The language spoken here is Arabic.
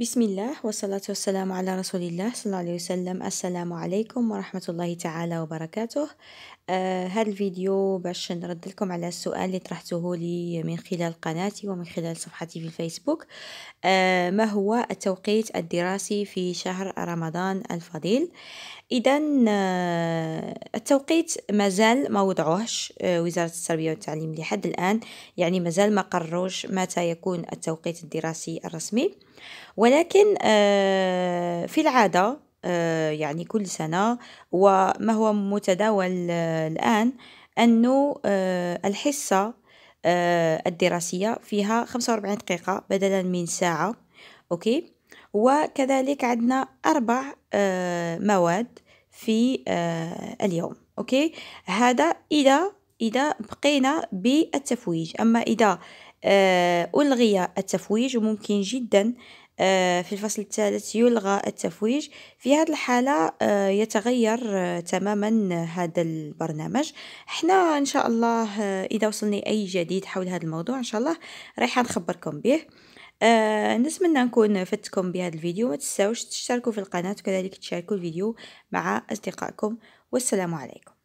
بسم الله والصلاة والسلام على رسول الله صلى الله عليه وسلم السلام عليكم ورحمة الله تعالى وبركاته آه هذا الفيديو باش نرد لكم على السؤال اللي طرحته لي من خلال قناتي ومن خلال صفحتي في الفيسبوك آه ما هو التوقيت الدراسي في شهر رمضان الفضيل اذا آه uh, التوقيت مازال ما وضعوهش آه وزارة التربية والتعليم لحد الآن يعني مازال ما قرروش متى يكون التوقيت الدراسي الرسمي ولكن آه، في العادة آه، يعني كل سنة وما هو متداول آه، الآن أن الحصة الدراسية فيها 45 دقيقة بدلا من ساعة أوكي وكذلك عندنا أربع مواد في اليوم أوكي هذا إذا إذا بقينا بالتفويج أما إذا آه، ألغي التفويج وممكن جدا آه، في الفصل الثالث يلغى التفويج في هذه الحالة آه، يتغير تماما هذا البرنامج احنا ان شاء الله اذا وصلني اي جديد حول هذا الموضوع ان شاء الله رايحة نخبركم به آه نتمنى نكون فدتكم بهذا الفيديو ما تنساوش تشتركوا في القناة وكذلك تشاركوا الفيديو مع أصدقائكم والسلام عليكم